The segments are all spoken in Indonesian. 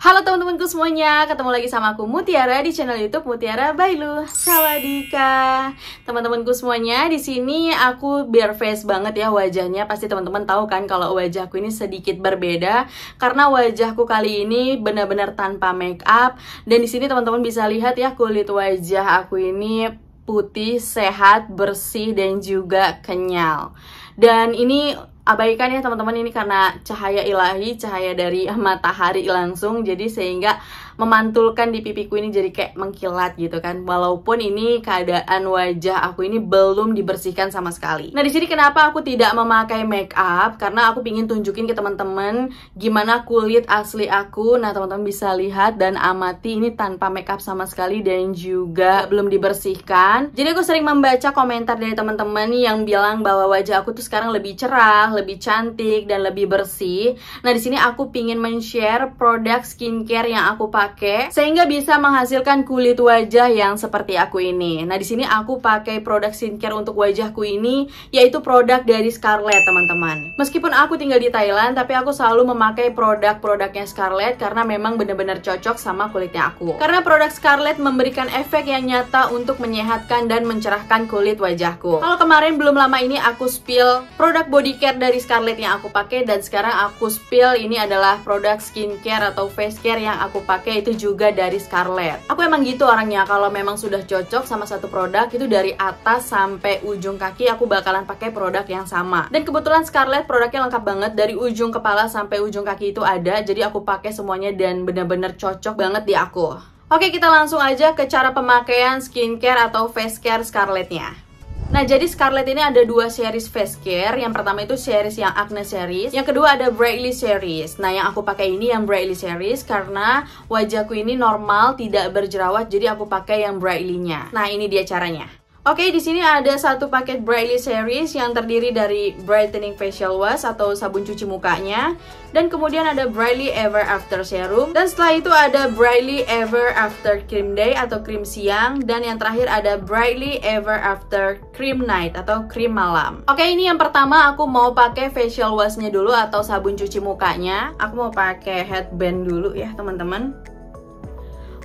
Halo teman-temanku semuanya, ketemu lagi sama aku Mutiara di channel YouTube Mutiara Bailu. Sawadika. Teman-temanku semuanya, di sini aku bare face banget ya wajahnya. Pasti teman-teman tahu kan kalau wajahku ini sedikit berbeda karena wajahku kali ini benar-benar tanpa make up dan di sini teman-teman bisa lihat ya kulit wajah aku ini putih, sehat, bersih dan juga kenyal. Dan ini abaikan ya teman-teman ini karena cahaya ilahi, cahaya dari matahari langsung jadi sehingga memantulkan di pipiku ini jadi kayak mengkilat gitu kan. Walaupun ini keadaan wajah aku ini belum dibersihkan sama sekali. Nah, di sini kenapa aku tidak memakai make up? Karena aku ingin tunjukin ke teman-teman gimana kulit asli aku. Nah, teman-teman bisa lihat dan amati ini tanpa make up sama sekali dan juga belum dibersihkan. Jadi aku sering membaca komentar dari teman-teman yang bilang bahwa wajah aku tuh sekarang lebih cerah, lebih cantik dan lebih bersih. Nah, di sini aku ingin men-share produk skincare yang aku pakai pakai sehingga bisa menghasilkan kulit wajah yang seperti aku ini. Nah, di sini aku pakai produk skincare untuk wajahku ini yaitu produk dari Scarlett, teman-teman. Meskipun aku tinggal di Thailand, tapi aku selalu memakai produk-produknya Scarlett karena memang benar-benar cocok sama kulitnya aku. Karena produk Scarlett memberikan efek yang nyata untuk menyehatkan dan mencerahkan kulit wajahku. Kalau kemarin belum lama ini aku spill produk body care dari Scarlett yang aku pakai dan sekarang aku spill ini adalah produk skincare atau face care yang aku pakai itu juga dari Scarlett. Aku emang gitu orangnya, kalau memang sudah cocok sama satu produk itu dari atas sampai ujung kaki aku bakalan pakai produk yang sama. Dan kebetulan Scarlett produknya lengkap banget dari ujung kepala sampai ujung kaki itu ada, jadi aku pakai semuanya dan benar-benar cocok banget di aku. Oke, kita langsung aja ke cara pemakaian skincare atau face care Scarlettnya. Nah, jadi Scarlett ini ada dua series face care. Yang pertama itu series yang acne series, yang kedua ada Brightly series. Nah, yang aku pakai ini yang Brightly series karena wajahku ini normal, tidak berjerawat, jadi aku pakai yang Brightly-nya. Nah, ini dia caranya. Oke, di sini ada satu paket Brightly Series yang terdiri dari Brightening Facial Wash atau sabun cuci mukanya dan kemudian ada Brightly Ever After Serum dan setelah itu ada Brightly Ever After Cream Day atau krim siang dan yang terakhir ada Brightly Ever After Cream Night atau krim malam. Oke, ini yang pertama aku mau pakai facial washnya dulu atau sabun cuci mukanya. Aku mau pakai headband dulu ya, teman-teman.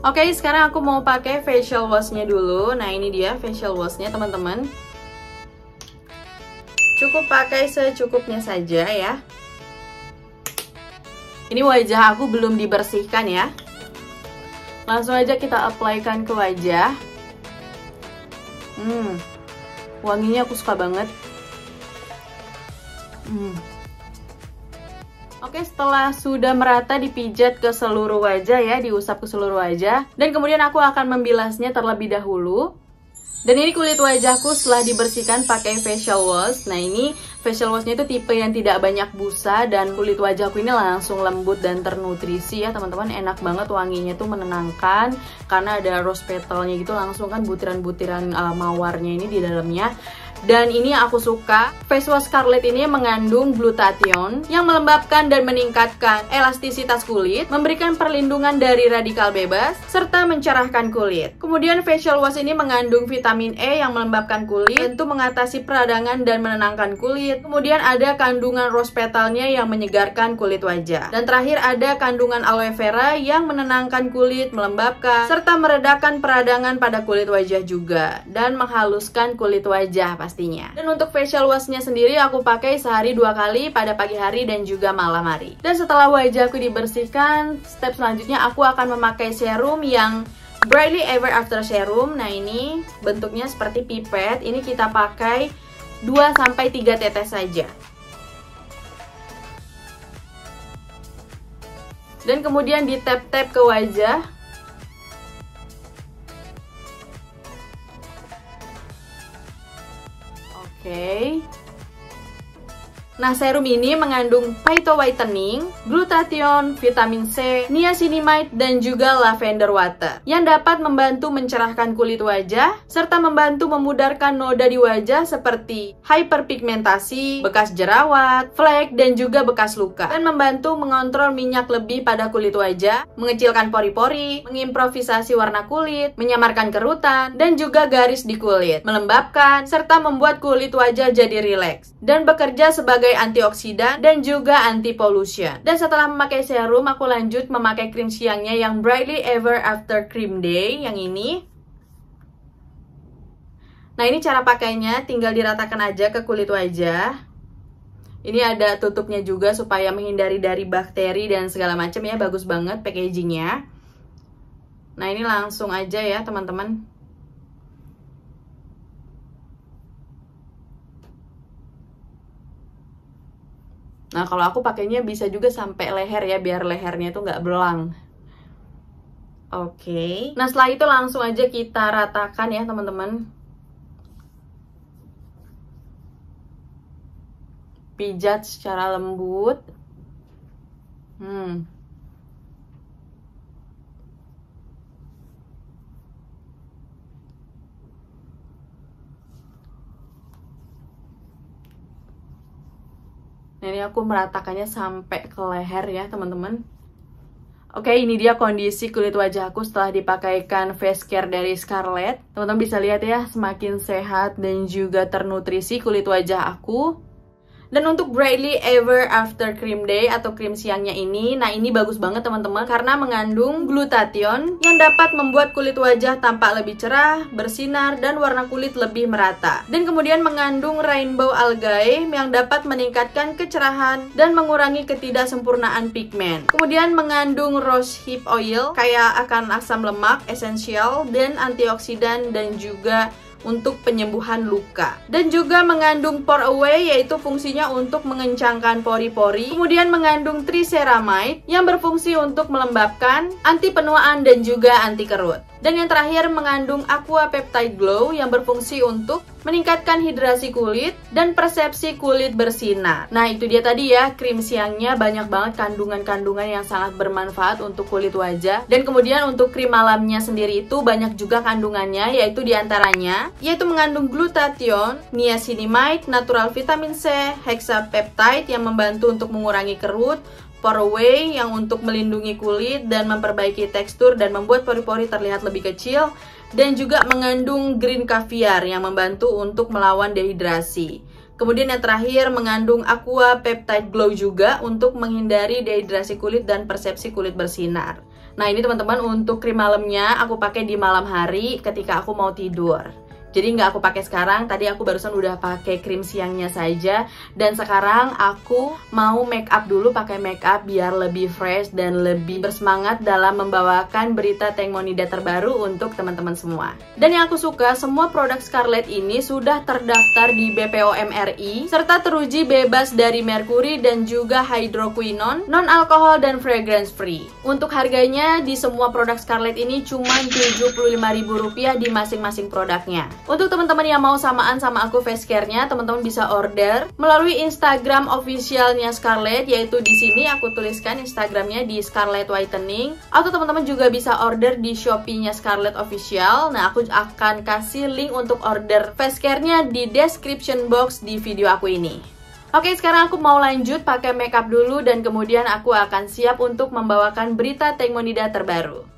Oke, okay, sekarang aku mau pakai facial washnya dulu. Nah, ini dia facial washnya, teman-teman. Cukup pakai secukupnya saja ya. Ini wajah aku belum dibersihkan ya. Langsung aja kita applykan ke wajah. Hmm, wanginya aku suka banget. Hmm. Oke, setelah sudah merata dipijat ke seluruh wajah ya, diusap ke seluruh wajah. Dan kemudian aku akan membilasnya terlebih dahulu. Dan ini kulit wajahku setelah dibersihkan pakai facial wash. Nah ini facial washnya itu tipe yang tidak banyak busa dan kulit wajahku ini langsung lembut dan ternutrisi ya teman-teman. Enak banget wanginya tuh menenangkan karena ada rose petalnya gitu langsung kan butiran-butiran eh, mawarnya ini di dalamnya dan ini aku suka. Face wash scarlet ini mengandung glutathione yang melembabkan dan meningkatkan elastisitas kulit, memberikan perlindungan dari radikal bebas, serta mencerahkan kulit. Kemudian facial wash ini mengandung vitamin E yang melembabkan kulit, tentu mengatasi peradangan dan menenangkan kulit. Kemudian ada kandungan rose petalnya yang menyegarkan kulit wajah. Dan terakhir ada kandungan aloe vera yang menenangkan kulit, melembabkan, serta meredakan peradangan pada kulit wajah juga, dan menghaluskan kulit wajah pastinya. Dan untuk facial washnya sendiri aku pakai sehari dua kali pada pagi hari dan juga malam hari. Dan setelah wajahku dibersihkan, step selanjutnya aku akan memakai serum yang Brightly Ever After Serum. Nah ini bentuknya seperti pipet, ini kita pakai 2-3 tetes saja. Dan kemudian di tap-tap ke wajah Okay Nah, serum ini mengandung phyto whitening, glutathione, vitamin C, niacinamide, dan juga lavender water yang dapat membantu mencerahkan kulit wajah serta membantu memudarkan noda di wajah seperti hyperpigmentasi, bekas jerawat, flek, dan juga bekas luka dan membantu mengontrol minyak lebih pada kulit wajah, mengecilkan pori-pori, mengimprovisasi warna kulit, menyamarkan kerutan, dan juga garis di kulit, melembabkan, serta membuat kulit wajah jadi rileks dan bekerja sebagai sebagai antioksidan dan juga anti pollution. Dan setelah memakai serum, aku lanjut memakai krim siangnya yang Brightly Ever After Cream Day yang ini. Nah ini cara pakainya tinggal diratakan aja ke kulit wajah Ini ada tutupnya juga supaya menghindari dari bakteri dan segala macam ya Bagus banget packagingnya Nah ini langsung aja ya teman-teman Nah kalau aku pakainya bisa juga sampai leher ya biar lehernya itu nggak belang. Oke. Okay. Nah setelah itu langsung aja kita ratakan ya teman-teman. Pijat secara lembut. Hmm. Nah ini aku meratakannya sampai ke leher ya teman-teman. Oke, ini dia kondisi kulit wajahku setelah dipakaikan face care dari Scarlett. Teman-teman bisa lihat ya, semakin sehat dan juga ternutrisi kulit wajah aku. Dan untuk Brightly Ever After Cream Day atau krim siangnya ini, nah ini bagus banget teman-teman karena mengandung glutathione yang dapat membuat kulit wajah tampak lebih cerah, bersinar, dan warna kulit lebih merata. Dan kemudian mengandung rainbow algae yang dapat meningkatkan kecerahan dan mengurangi ketidaksempurnaan pigmen. Kemudian mengandung rose hip oil, kayak akan asam lemak, esensial, dan antioksidan, dan juga untuk penyembuhan luka. Dan juga mengandung pore away yaitu fungsinya untuk mengencangkan pori-pori. Kemudian mengandung triceramide yang berfungsi untuk melembabkan, anti penuaan dan juga anti kerut. Dan yang terakhir mengandung aqua peptide glow yang berfungsi untuk meningkatkan hidrasi kulit dan persepsi kulit bersinar. Nah, itu dia tadi ya, krim siangnya banyak banget kandungan-kandungan yang sangat bermanfaat untuk kulit wajah. Dan kemudian untuk krim malamnya sendiri itu banyak juga kandungannya, yaitu diantaranya, yaitu mengandung glutathione, niacinamide, natural vitamin C, hexapeptide yang membantu untuk mengurangi kerut, away yang untuk melindungi kulit dan memperbaiki tekstur dan membuat pori-pori terlihat lebih kecil dan juga mengandung green caviar yang membantu untuk melawan dehidrasi. Kemudian yang terakhir mengandung aqua peptide glow juga untuk menghindari dehidrasi kulit dan persepsi kulit bersinar. Nah ini teman-teman untuk krim malamnya aku pakai di malam hari ketika aku mau tidur. Jadi nggak aku pakai sekarang, tadi aku barusan udah pakai krim siangnya saja dan sekarang aku mau make up dulu pakai make up biar lebih fresh dan lebih bersemangat dalam membawakan berita Tengmonida terbaru untuk teman-teman semua. Dan yang aku suka, semua produk Scarlett ini sudah terdaftar di BPOM RI serta teruji bebas dari merkuri dan juga hydroquinone, non-alkohol dan fragrance free. Untuk harganya di semua produk Scarlett ini cuma Rp75.000 di masing-masing produknya. Untuk teman-teman yang mau samaan sama aku face care-nya, teman-teman bisa order melalui Instagram officialnya Scarlett, yaitu di sini aku tuliskan Instagramnya di Scarlett Whitening. Atau teman-teman juga bisa order di Shopee-nya Scarlett Official. Nah, aku akan kasih link untuk order face care-nya di description box di video aku ini. Oke, sekarang aku mau lanjut pakai makeup dulu dan kemudian aku akan siap untuk membawakan berita Tengmonida terbaru.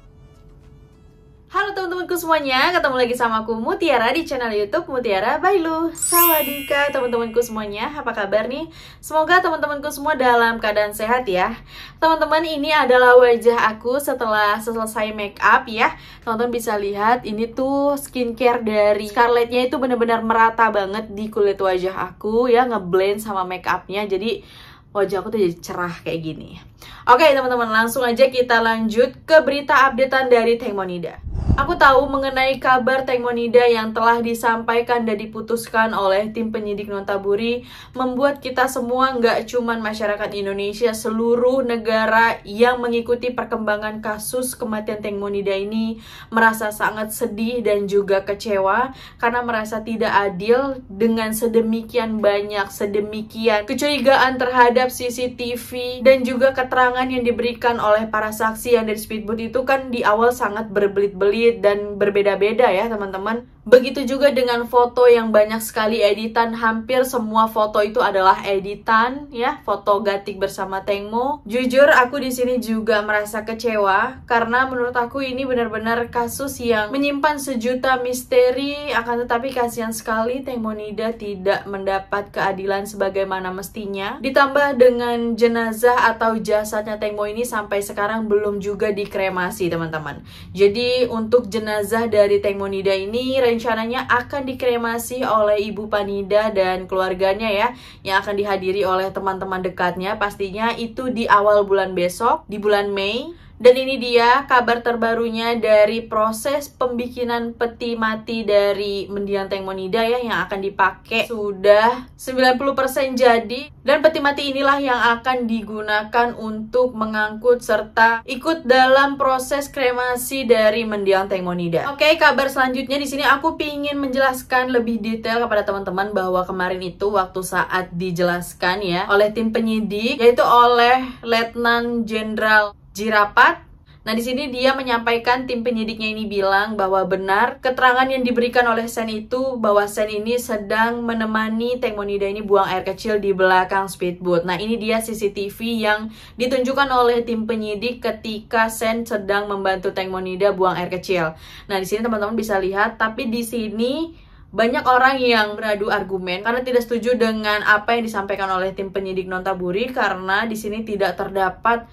Halo teman-temanku semuanya, ketemu lagi sama aku Mutiara di channel YouTube Mutiara Bailu. Sawadika teman-temanku semuanya, apa kabar nih? Semoga teman-temanku semua dalam keadaan sehat ya. Teman-teman, ini adalah wajah aku setelah selesai make up ya. Teman-teman bisa lihat ini tuh skincare dari Scarlettnya itu benar-benar merata banget di kulit wajah aku ya, ngeblend sama make upnya. Jadi wajah aku tuh jadi cerah kayak gini. Oke teman-teman, langsung aja kita lanjut ke berita updatean dari Tengmonida. Aku tahu mengenai kabar Tengmonida yang telah disampaikan dan diputuskan oleh tim penyidik Notaburi membuat kita semua nggak cuman masyarakat Indonesia, seluruh negara yang mengikuti perkembangan kasus kematian Tengmonida ini merasa sangat sedih dan juga kecewa karena merasa tidak adil dengan sedemikian banyak, sedemikian kecurigaan terhadap CCTV dan juga keterangan yang diberikan oleh para saksi yang dari speedboat itu kan di awal sangat berbelit-belit dan berbeda-beda ya teman-teman Begitu juga dengan foto yang banyak sekali editan, hampir semua foto itu adalah editan ya, foto Gatik bersama Tengmo. Jujur aku di sini juga merasa kecewa karena menurut aku ini benar-benar kasus yang menyimpan sejuta misteri akan tetapi kasihan sekali Tengmo Nida tidak mendapat keadilan sebagaimana mestinya. Ditambah dengan jenazah atau jasadnya Tengmo ini sampai sekarang belum juga dikremasi, teman-teman. Jadi untuk jenazah dari Tengmo Nida ini rencananya akan dikremasi oleh Ibu Panida dan keluarganya ya yang akan dihadiri oleh teman-teman dekatnya pastinya itu di awal bulan besok di bulan Mei dan ini dia kabar terbarunya dari proses pembikinan peti mati dari mendiang Tengmonida ya yang akan dipakai sudah 90% jadi dan peti mati inilah yang akan digunakan untuk mengangkut serta ikut dalam proses kremasi dari mendiang Teng Monida. Oke, kabar selanjutnya di sini aku ingin menjelaskan lebih detail kepada teman-teman bahwa kemarin itu waktu saat dijelaskan ya oleh tim penyidik yaitu oleh Letnan Jenderal Jirapat. Nah, di sini dia menyampaikan tim penyidiknya ini bilang bahwa benar keterangan yang diberikan oleh Sen itu bahwa Sen ini sedang menemani Teng Monida ini buang air kecil di belakang speedboat. Nah, ini dia CCTV yang ditunjukkan oleh tim penyidik ketika Sen sedang membantu Teng Monida buang air kecil. Nah, di sini teman-teman bisa lihat, tapi di sini banyak orang yang beradu argumen karena tidak setuju dengan apa yang disampaikan oleh tim penyidik Nontaburi karena di sini tidak terdapat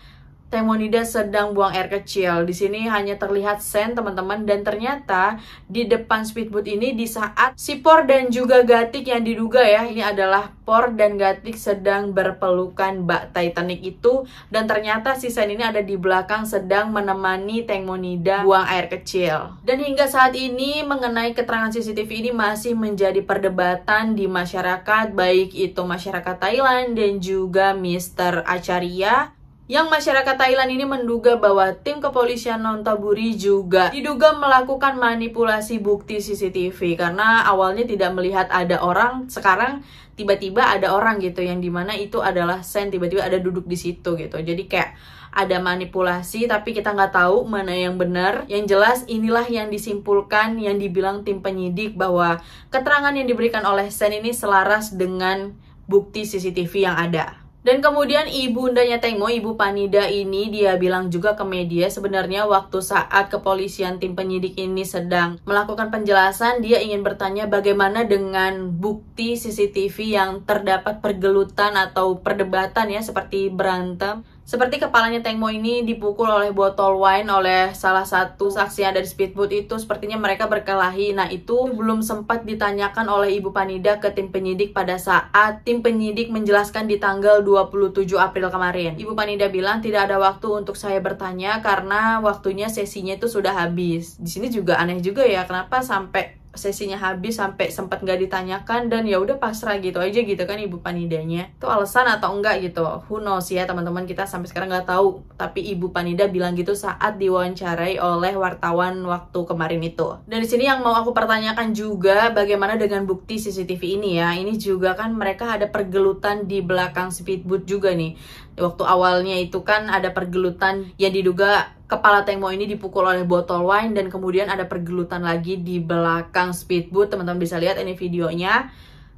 Temonida sedang buang air kecil. Di sini hanya terlihat sen teman-teman dan ternyata di depan speedboat ini di saat si dan juga Gatik yang diduga ya ini adalah Por dan Gatik sedang berpelukan bak Titanic itu dan ternyata si sen ini ada di belakang sedang menemani Temonida buang air kecil. Dan hingga saat ini mengenai keterangan CCTV ini masih menjadi perdebatan di masyarakat baik itu masyarakat Thailand dan juga Mister Acaria yang masyarakat Thailand ini menduga bahwa tim kepolisian Nonthaburi juga diduga melakukan manipulasi bukti CCTV karena awalnya tidak melihat ada orang sekarang tiba-tiba ada orang gitu yang dimana itu adalah sen tiba-tiba ada duduk di situ gitu jadi kayak ada manipulasi tapi kita nggak tahu mana yang benar. Yang jelas inilah yang disimpulkan yang dibilang tim penyidik bahwa keterangan yang diberikan oleh Sen ini selaras dengan bukti CCTV yang ada. Dan kemudian ibundanya Tengmo, Ibu Panida ini dia bilang juga ke media sebenarnya waktu saat kepolisian tim penyidik ini sedang melakukan penjelasan dia ingin bertanya bagaimana dengan bukti CCTV yang terdapat pergelutan atau perdebatan ya seperti berantem seperti kepalanya Tengmo ini dipukul oleh botol wine oleh salah satu saksi yang ada di speedboat itu, sepertinya mereka berkelahi. Nah, itu belum sempat ditanyakan oleh Ibu Panida ke tim penyidik pada saat tim penyidik menjelaskan di tanggal 27 April kemarin. Ibu Panida bilang tidak ada waktu untuk saya bertanya karena waktunya sesinya itu sudah habis. Di sini juga aneh juga ya, kenapa sampai sesinya habis sampai sempat nggak ditanyakan dan ya udah pasrah gitu aja gitu kan ibu panidanya itu alasan atau enggak gitu who knows ya teman-teman kita sampai sekarang nggak tahu tapi ibu panida bilang gitu saat diwawancarai oleh wartawan waktu kemarin itu dan di sini yang mau aku pertanyakan juga bagaimana dengan bukti CCTV ini ya ini juga kan mereka ada pergelutan di belakang speedboat juga nih waktu awalnya itu kan ada pergelutan yang diduga kepala Tengmo ini dipukul oleh botol wine dan kemudian ada pergelutan lagi di belakang speedboat. Teman-teman bisa lihat ini videonya.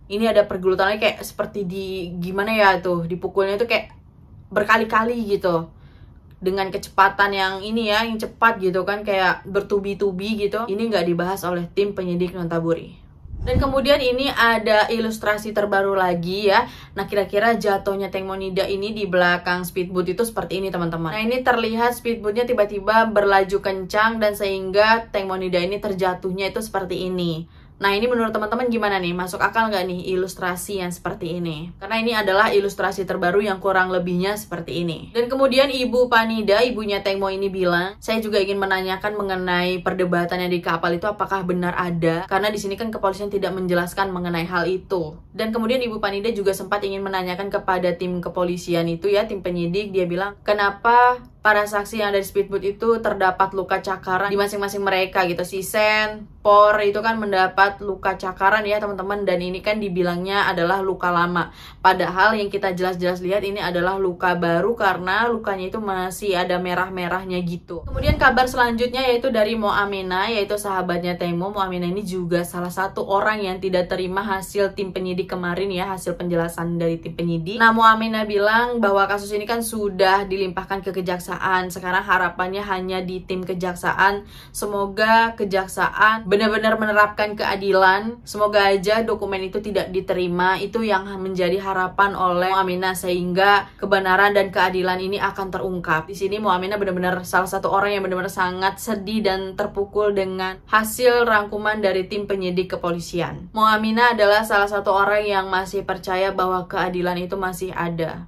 Ini ada pergelutan lagi kayak seperti di gimana ya tuh, dipukulnya itu kayak berkali-kali gitu. Dengan kecepatan yang ini ya, yang cepat gitu kan kayak bertubi-tubi gitu. Ini nggak dibahas oleh tim penyidik Nontaburi. Dan kemudian ini ada ilustrasi terbaru lagi ya. Nah kira-kira jatuhnya monida ini di belakang speedboat itu seperti ini teman-teman. Nah ini terlihat speedboatnya tiba-tiba berlaju kencang dan sehingga monida ini terjatuhnya itu seperti ini. Nah ini menurut teman-teman gimana nih? Masuk akal nggak nih ilustrasi yang seperti ini? Karena ini adalah ilustrasi terbaru yang kurang lebihnya seperti ini. Dan kemudian Ibu Panida, ibunya Tengmo ini bilang, saya juga ingin menanyakan mengenai perdebatan yang di kapal itu apakah benar ada? Karena di sini kan kepolisian tidak menjelaskan mengenai hal itu. Dan kemudian Ibu Panida juga sempat ingin menanyakan kepada tim kepolisian itu ya, tim penyidik, dia bilang, kenapa para saksi yang ada di speedboat itu terdapat luka cakaran di masing-masing mereka gitu. Si Sen, Por itu kan mendapat luka cakaran ya teman-teman dan ini kan dibilangnya adalah luka lama. Padahal yang kita jelas-jelas lihat ini adalah luka baru karena lukanya itu masih ada merah-merahnya gitu. Kemudian kabar selanjutnya yaitu dari Moamena yaitu sahabatnya Temo. Moamena ini juga salah satu orang yang tidak terima hasil tim penyidik kemarin ya, hasil penjelasan dari tim penyidik. Nah, Moamena bilang bahwa kasus ini kan sudah dilimpahkan ke kejaksaan kejaksaan. Sekarang harapannya hanya di tim kejaksaan. Semoga kejaksaan benar-benar menerapkan keadilan. Semoga aja dokumen itu tidak diterima. Itu yang menjadi harapan oleh Muamina sehingga kebenaran dan keadilan ini akan terungkap. Di sini Muamina benar-benar salah satu orang yang benar-benar sangat sedih dan terpukul dengan hasil rangkuman dari tim penyidik kepolisian. Muamina adalah salah satu orang yang masih percaya bahwa keadilan itu masih ada.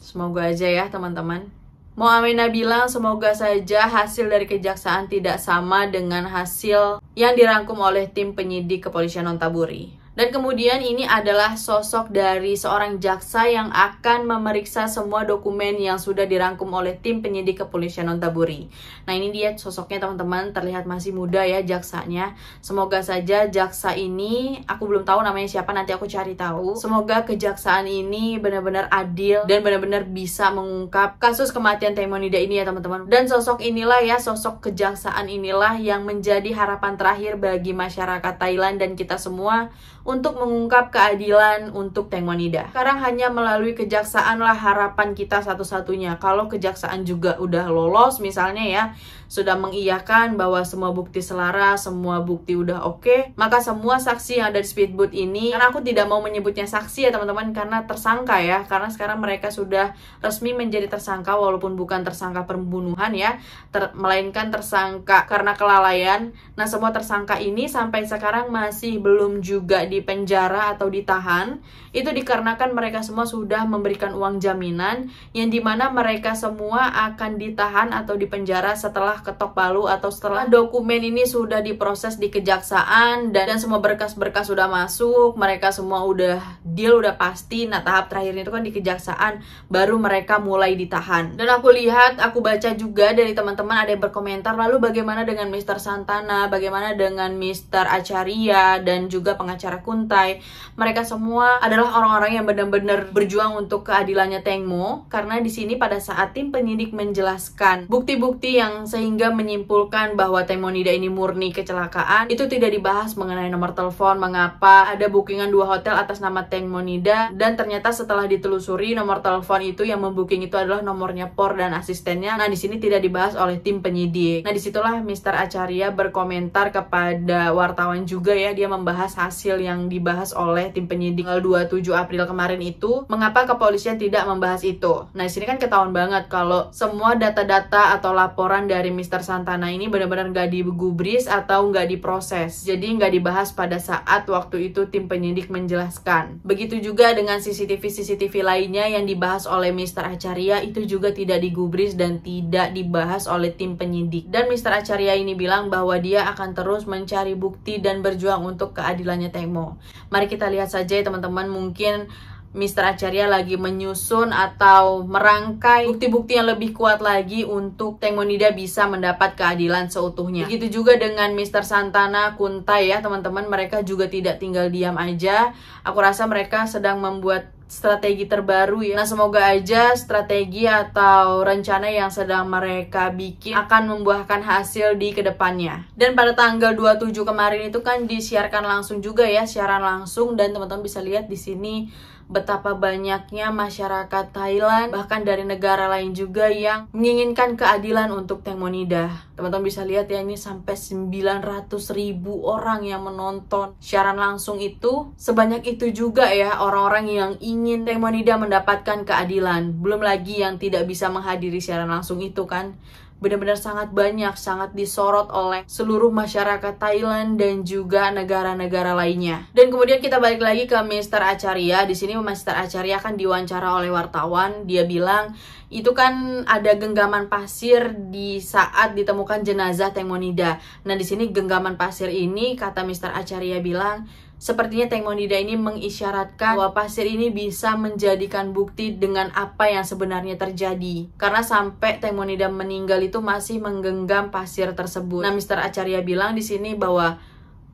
Semoga aja ya teman-teman. Amina bilang semoga saja hasil dari kejaksaan tidak sama dengan hasil yang dirangkum oleh tim penyidik kepolisian Nontaburi. Dan kemudian ini adalah sosok dari seorang jaksa yang akan memeriksa semua dokumen yang sudah dirangkum oleh tim penyidik kepolisian Nontaburi. Nah ini dia sosoknya teman-teman, terlihat masih muda ya jaksanya. Semoga saja jaksa ini, aku belum tahu namanya siapa, nanti aku cari tahu. Semoga kejaksaan ini benar-benar adil dan benar-benar bisa mengungkap kasus kematian Taimonida ini ya teman-teman. Dan sosok inilah ya, sosok kejaksaan inilah yang menjadi harapan terakhir bagi masyarakat Thailand dan kita semua untuk mengungkap keadilan untuk Teng Wanida. Sekarang hanya melalui kejaksaanlah harapan kita satu-satunya. Kalau kejaksaan juga udah lolos misalnya ya, sudah mengiyakan bahwa semua bukti selaras, semua bukti udah oke, okay, maka semua saksi yang ada di speedboat ini, karena aku tidak mau menyebutnya saksi ya teman-teman, karena tersangka ya, karena sekarang mereka sudah resmi menjadi tersangka walaupun bukan tersangka pembunuhan ya, ter melainkan tersangka karena kelalaian. Nah semua tersangka ini sampai sekarang masih belum juga dipenjara atau ditahan, itu dikarenakan mereka semua sudah memberikan uang jaminan yang dimana mereka semua akan ditahan atau dipenjara setelah setelah ketok palu atau setelah dokumen ini sudah diproses di kejaksaan dan, dan semua berkas-berkas sudah masuk, mereka semua udah deal udah pasti. Nah, tahap terakhirnya itu kan di kejaksaan baru mereka mulai ditahan. Dan aku lihat, aku baca juga dari teman-teman ada yang berkomentar lalu bagaimana dengan Mr. Santana, bagaimana dengan Mr. Acaria dan juga pengacara Kuntai. Mereka semua adalah orang-orang yang benar-benar berjuang untuk keadilannya Tengmo karena di sini pada saat tim penyidik menjelaskan bukti-bukti yang sehingga sehingga menyimpulkan bahwa Temonida ini murni kecelakaan. Itu tidak dibahas mengenai nomor telepon, mengapa ada bookingan dua hotel atas nama Temonida dan ternyata setelah ditelusuri nomor telepon itu yang membooking itu adalah nomornya Por dan asistennya. Nah, di sini tidak dibahas oleh tim penyidik. Nah, disitulah Mr. Acarya berkomentar kepada wartawan juga ya, dia membahas hasil yang dibahas oleh tim penyidik tanggal 27 April kemarin itu, mengapa kepolisian tidak membahas itu. Nah, di sini kan ketahuan banget kalau semua data-data atau laporan dari Mr. Santana ini benar-benar nggak digubris atau nggak diproses. Jadi nggak dibahas pada saat waktu itu tim penyidik menjelaskan. Begitu juga dengan CCTV-CCTV lainnya yang dibahas oleh Mr. Acarya itu juga tidak digubris dan tidak dibahas oleh tim penyidik. Dan Mr. Acarya ini bilang bahwa dia akan terus mencari bukti dan berjuang untuk keadilannya Temo. Mari kita lihat saja ya teman-teman mungkin Mr. Acarya lagi menyusun atau merangkai bukti-bukti yang lebih kuat lagi untuk Tengmonida bisa mendapat keadilan seutuhnya. Begitu juga dengan Mr. Santana Kunta ya teman-teman, mereka juga tidak tinggal diam aja. Aku rasa mereka sedang membuat strategi terbaru ya. Nah semoga aja strategi atau rencana yang sedang mereka bikin akan membuahkan hasil di kedepannya. Dan pada tanggal 27 kemarin itu kan disiarkan langsung juga ya, siaran langsung dan teman-teman bisa lihat di sini betapa banyaknya masyarakat Thailand bahkan dari negara lain juga yang menginginkan keadilan untuk Monida. Teman-teman bisa lihat ya ini sampai 900 ribu orang yang menonton siaran langsung itu sebanyak itu juga ya orang-orang yang ingin Monida mendapatkan keadilan. Belum lagi yang tidak bisa menghadiri siaran langsung itu kan benar-benar sangat banyak, sangat disorot oleh seluruh masyarakat Thailand dan juga negara-negara lainnya. Dan kemudian kita balik lagi ke Mr. Acharya. Di sini Mr. Acharya kan diwawancara oleh wartawan. Dia bilang itu kan ada genggaman pasir di saat ditemukan jenazah Temonida. Nah, di sini genggaman pasir ini kata Mr. Acharya bilang Sepertinya Tengmonida ini mengisyaratkan bahwa pasir ini bisa menjadikan bukti dengan apa yang sebenarnya terjadi. Karena sampai Tengmonida meninggal itu masih menggenggam pasir tersebut. Nah, Mr. Acarya bilang di sini bahwa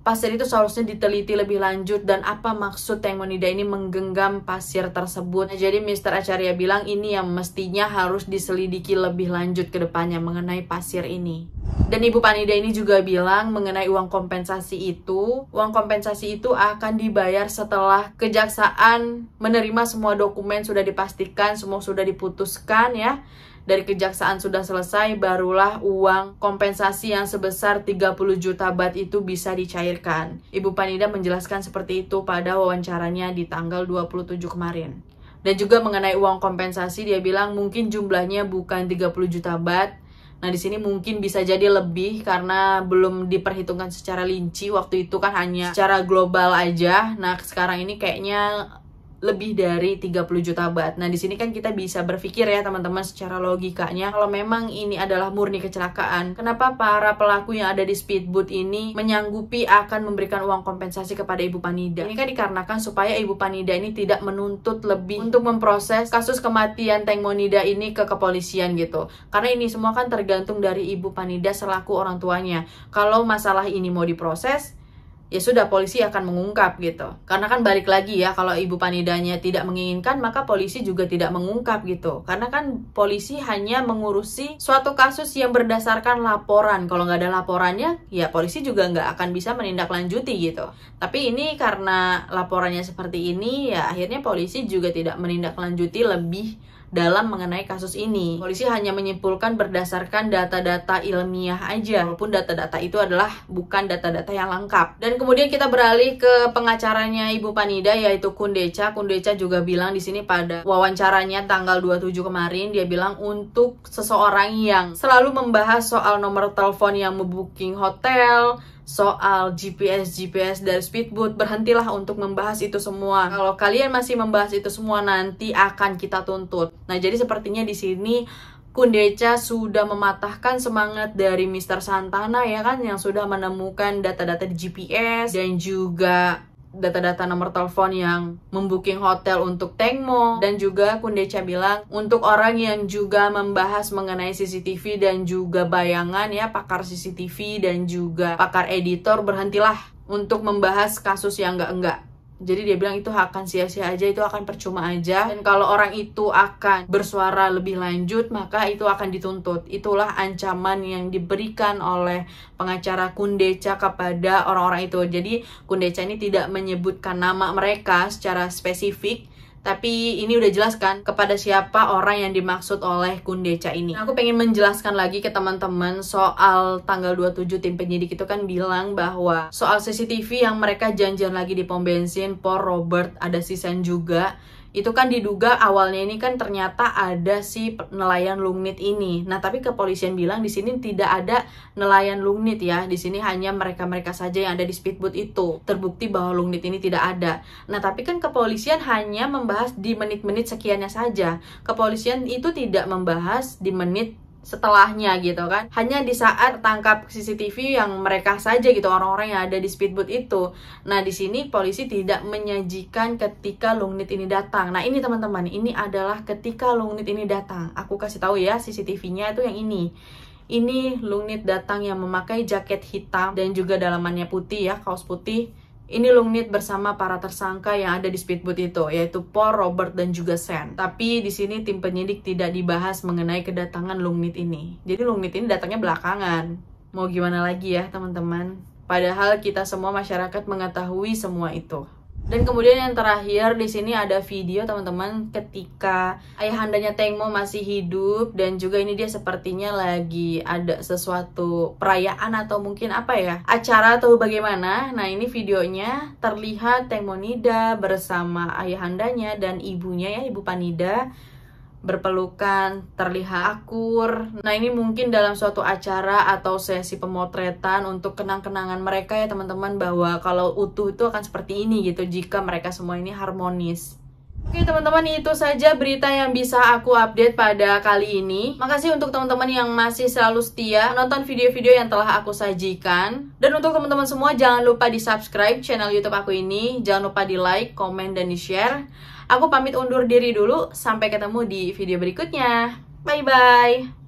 Pasir itu seharusnya diteliti lebih lanjut dan apa maksud monida ini menggenggam pasir tersebut. Nah, jadi Mr. Acarya bilang ini yang mestinya harus diselidiki lebih lanjut ke depannya mengenai pasir ini. Dan Ibu Panida ini juga bilang mengenai uang kompensasi itu, uang kompensasi itu akan dibayar setelah kejaksaan menerima semua dokumen sudah dipastikan, semua sudah diputuskan ya dari kejaksaan sudah selesai, barulah uang kompensasi yang sebesar 30 juta bat itu bisa dicairkan. Ibu Panida menjelaskan seperti itu pada wawancaranya di tanggal 27 kemarin. Dan juga mengenai uang kompensasi, dia bilang mungkin jumlahnya bukan 30 juta bat, Nah, di sini mungkin bisa jadi lebih karena belum diperhitungkan secara linci. Waktu itu kan hanya secara global aja. Nah, sekarang ini kayaknya lebih dari 30 juta bat. Nah, di sini kan kita bisa berpikir ya teman-teman secara logikanya kalau memang ini adalah murni kecelakaan, kenapa para pelaku yang ada di speedboat ini menyanggupi akan memberikan uang kompensasi kepada Ibu Panida? Ini kan dikarenakan supaya Ibu Panida ini tidak menuntut lebih untuk memproses kasus kematian Teng Monida ini ke kepolisian gitu. Karena ini semua kan tergantung dari Ibu Panida selaku orang tuanya. Kalau masalah ini mau diproses, ya sudah polisi akan mengungkap gitu. Karena kan balik lagi ya kalau ibu panidanya tidak menginginkan maka polisi juga tidak mengungkap gitu. Karena kan polisi hanya mengurusi suatu kasus yang berdasarkan laporan. Kalau nggak ada laporannya ya polisi juga nggak akan bisa menindaklanjuti gitu. Tapi ini karena laporannya seperti ini ya akhirnya polisi juga tidak menindaklanjuti lebih dalam mengenai kasus ini. Polisi hanya menyimpulkan berdasarkan data-data ilmiah aja, walaupun data-data itu adalah bukan data-data yang lengkap. Dan kemudian kita beralih ke pengacaranya Ibu Panida yaitu Kundeca. Kundeca juga bilang di sini pada wawancaranya tanggal 27 kemarin dia bilang untuk seseorang yang selalu membahas soal nomor telepon yang membuking hotel, soal GPS GPS dari speedboat berhentilah untuk membahas itu semua kalau kalian masih membahas itu semua nanti akan kita tuntut nah jadi sepertinya di sini Kundeca sudah mematahkan semangat dari Mr. Santana ya kan yang sudah menemukan data-data di GPS dan juga data-data nomor telepon yang membuking hotel untuk Tengmo dan juga Kundeca bilang untuk orang yang juga membahas mengenai CCTV dan juga bayangan ya pakar CCTV dan juga pakar editor berhentilah untuk membahas kasus yang enggak-enggak jadi dia bilang itu akan sia-sia aja, itu akan percuma aja. Dan kalau orang itu akan bersuara lebih lanjut, maka itu akan dituntut. Itulah ancaman yang diberikan oleh pengacara Kundeca kepada orang-orang itu. Jadi Kundeca ini tidak menyebutkan nama mereka secara spesifik, tapi ini udah jelaskan kepada siapa orang yang dimaksud oleh Kundeca ini. Nah, aku pengen menjelaskan lagi ke teman-teman soal tanggal 27 tim penyidik itu kan bilang bahwa soal CCTV yang mereka janjian lagi di pom bensin, Paul Robert ada sisen juga itu kan diduga awalnya ini kan ternyata ada si nelayan Lungnit ini. Nah, tapi kepolisian bilang di sini tidak ada nelayan Lungnit ya. Di sini hanya mereka-mereka saja yang ada di speedboat itu. Terbukti bahwa Lungnit ini tidak ada. Nah, tapi kan kepolisian hanya membahas di menit-menit sekiannya saja. Kepolisian itu tidak membahas di menit setelahnya gitu kan hanya di saat tangkap CCTV yang mereka saja gitu orang-orang yang ada di speedboat itu nah di sini polisi tidak menyajikan ketika Lungnit ini datang nah ini teman-teman ini adalah ketika Lungnit ini datang aku kasih tahu ya CCTV-nya itu yang ini ini Lungnit datang yang memakai jaket hitam dan juga dalamannya putih ya kaos putih ini Lungnit bersama para tersangka yang ada di speedboat itu, yaitu Paul, Robert, dan juga Sen. Tapi di sini tim penyidik tidak dibahas mengenai kedatangan Lungnit ini. Jadi Lungnit ini datangnya belakangan. Mau gimana lagi ya teman-teman? Padahal kita semua masyarakat mengetahui semua itu. Dan kemudian yang terakhir di sini ada video teman-teman ketika ayahandanya Tengmo masih hidup dan juga ini dia sepertinya lagi ada sesuatu perayaan atau mungkin apa ya acara atau bagaimana. Nah ini videonya terlihat Tengmo Nida bersama ayahandanya dan ibunya ya ibu Panida berpelukan, terlihat akur. Nah ini mungkin dalam suatu acara atau sesi pemotretan untuk kenang-kenangan mereka ya teman-teman bahwa kalau utuh itu akan seperti ini gitu jika mereka semua ini harmonis. Oke teman-teman itu saja berita yang bisa aku update pada kali ini Makasih untuk teman-teman yang masih selalu setia menonton video-video yang telah aku sajikan Dan untuk teman-teman semua jangan lupa di subscribe channel youtube aku ini Jangan lupa di like, komen, dan di share Aku pamit undur diri dulu, sampai ketemu di video berikutnya. Bye-bye!